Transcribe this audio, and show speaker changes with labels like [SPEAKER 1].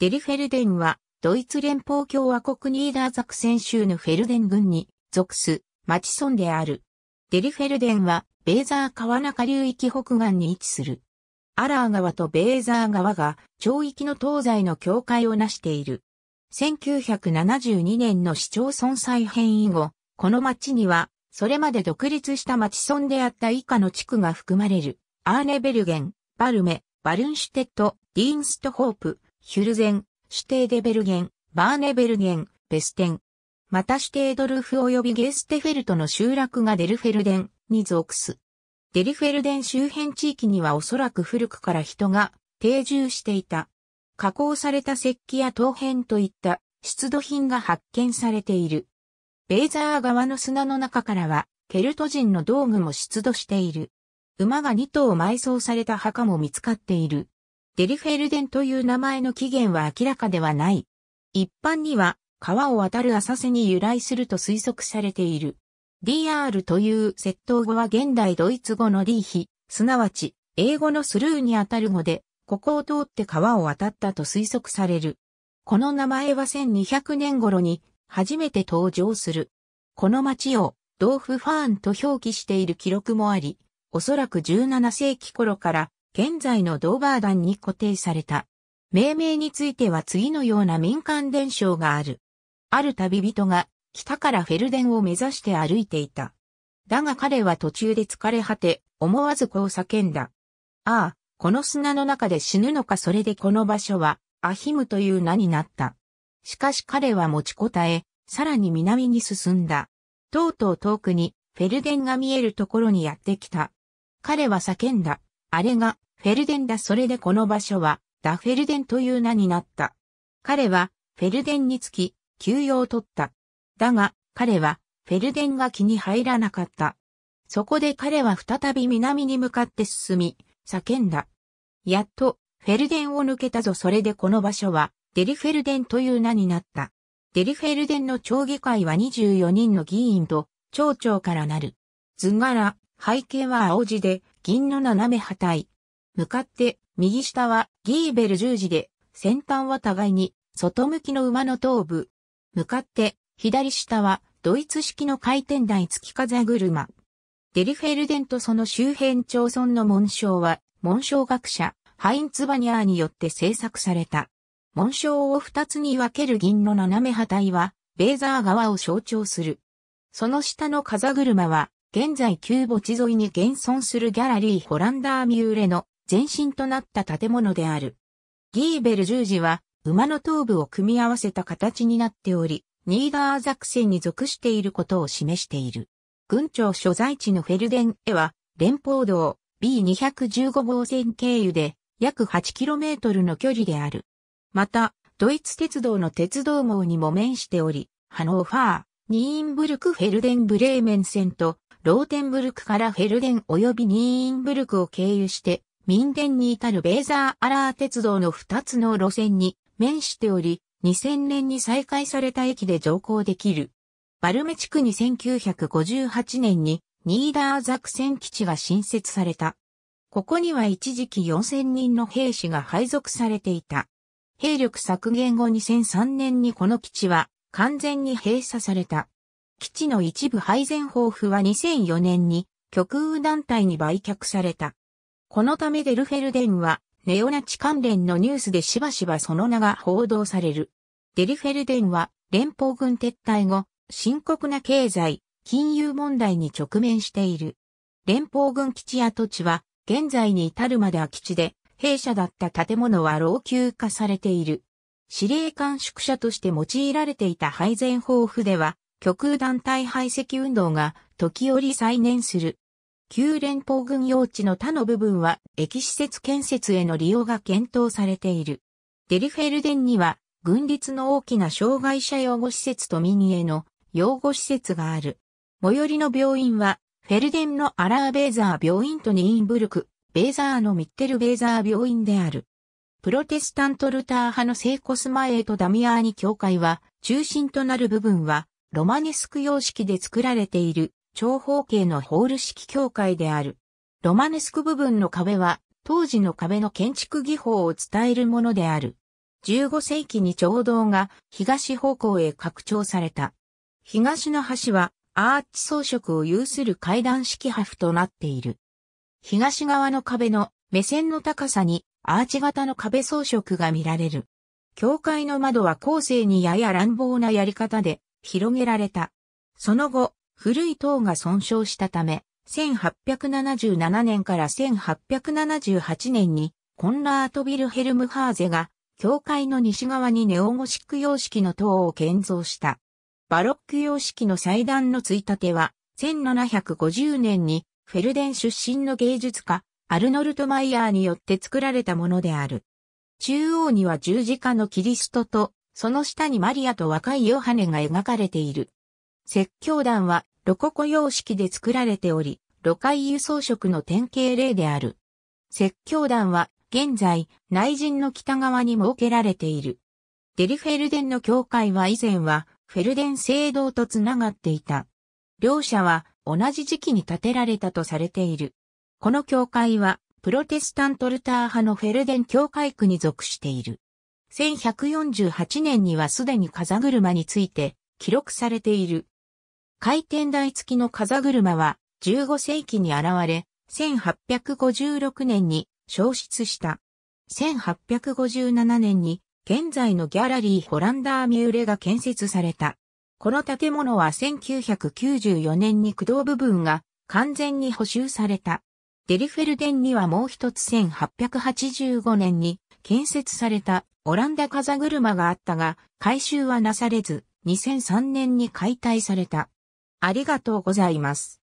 [SPEAKER 1] デリフェルデンは、ドイツ連邦共和国ニーダーザクセン州のフェルデン郡に属す町村である。デリフェルデンは、ベーザー川中流域北岸に位置する。アラー川とベーザー川が、町域の東西の境界を成している。1972年の市町村再編以後、この町には、それまで独立した町村であった以下の地区が含まれる。アーネベルゲン、バルメ、バルンシュテット、ディーンストホープ、ヒュルゼン、シュテーデベルゲン、バーネベルゲン、ベステン。またシュテードルフ及びゲーステフェルトの集落がデルフェルデンに属す。デルフェルデン周辺地域にはおそらく古くから人が定住していた。加工された石器や陶片といった出土品が発見されている。ベーザー川の砂の中からは、ケルト人の道具も出土している。馬が2頭埋葬された墓も見つかっている。デリフェルデンという名前の起源は明らかではない。一般には川を渡る浅瀬に由来すると推測されている。DR という窃盗語は現代ドイツ語のリーヒ、すなわち英語のスルーにあたる語で、ここを通って川を渡ったと推測される。この名前は1200年頃に初めて登場する。この町をドーフファーンと表記している記録もあり、おそらく17世紀頃から現在のドーバーダンに固定された。命名については次のような民間伝承がある。ある旅人が北からフェルデンを目指して歩いていた。だが彼は途中で疲れ果て、思わずこう叫んだ。ああ、この砂の中で死ぬのかそれでこの場所はアヒムという名になった。しかし彼は持ちこたえ、さらに南に進んだ。とうとう遠くにフェルデンが見えるところにやってきた。彼は叫んだ。あれが、フェルデンだそれでこの場所は、ダフェルデンという名になった。彼は、フェルデンにつき、休養を取った。だが、彼は、フェルデンが気に入らなかった。そこで彼は再び南に向かって進み、叫んだ。やっと、フェルデンを抜けたぞそれでこの場所は、デリフェルデンという名になった。デリフェルデンの町議会は24人の議員と、町長からなる。図柄、背景は青地で、銀の斜め破体。向かって、右下はギーベル十字で、先端は互いに、外向きの馬の頭部。向かって、左下は、ドイツ式の回転台月風車。デリフェルデンとその周辺町村の紋章は、紋章学者、ハインツバニアーによって制作された。紋章を二つに分ける銀の斜め破体は、ベーザー側を象徴する。その下の風車は、現在旧墓地沿いに現存するギャラリーホランダーミューレの前身となった建物である。ギーベル十字は馬の頭部を組み合わせた形になっており、ニーダーザクセンに属していることを示している。軍庁所在地のフェルデンへは連邦道 B215 号線経由で約 8km の距離である。また、ドイツ鉄道の鉄道網にも面しており、ハノーファー、ニーンブルク・フェルデン・ブレーメン線と、ローテンブルクからフェルデン及びニーンブルクを経由して、民電に至るベーザーアラー鉄道の2つの路線に面しており、2000年に再開された駅で乗降できる。バルメ地区に1958年にニーダーザク戦基地が新設された。ここには一時期4000人の兵士が配属されていた。兵力削減後2003年にこの基地は完全に閉鎖された。基地の一部配膳抱負は2004年に極右団体に売却された。このためデルフェルデンはネオナチ関連のニュースでしばしばその名が報道される。デルフェルデンは連邦軍撤退後、深刻な経済、金融問題に直面している。連邦軍基地跡地は現在に至るまで空き地で、弊社だった建物は老朽化されている。司令官宿舎として用いられていた配膳豊富では、極右団体排斥運動が時折再燃する。旧連邦軍用地の他の部分は駅施設建設への利用が検討されている。デリフェルデンには、軍立の大きな障害者養護施設と民営の養護施設がある。最寄りの病院は、フェルデンのアラーベーザー病院とニーンブルク、ベーザーのミッテルベーザー病院である。プロテスタントルター派の聖コスマエート・ダミアーニ教会は、中心となる部分は、ロマネスク様式で作られている、長方形のホール式教会である。ロマネスク部分の壁は、当時の壁の建築技法を伝えるものである。15世紀に長道が東方向へ拡張された。東の端はアーチ装飾を有する階段式破布となっている。東側の壁の目線の高さにアーチ型の壁装飾が見られる。教会の窓は後世にやや乱暴なやり方で広げられた。その後、古い塔が損傷したため、1877年から1878年にコンラートビルヘルムハーゼが教会の西側にネオゴシック様式の塔を建造した。バロック様式の祭壇のついたては1750年にフェルデン出身の芸術家アルノルト・マイヤーによって作られたものである。中央には十字架のキリストと、その下にマリアと若いヨハネが描かれている。説教団はロココ様式で作られており、ロカイ輸送色の典型例である。説教団は現在内陣の北側に設けられている。デリフェルデンの教会は以前はフェルデン聖堂とつながっていた。両者は同じ時期に建てられたとされている。この教会は、プロテスタントルター派のフェルデン教会区に属している。1148年にはすでに風車について記録されている。回転台付きの風車は15世紀に現れ、1856年に消失した。1857年に現在のギャラリーホランダーミューレが建設された。この建物は1994年に駆動部分が完全に補修された。デリフェルデンにはもう一つ1885年に建設されたオランダ風車があったが、改修はなされず、2003年に解体された。ありがとうございます。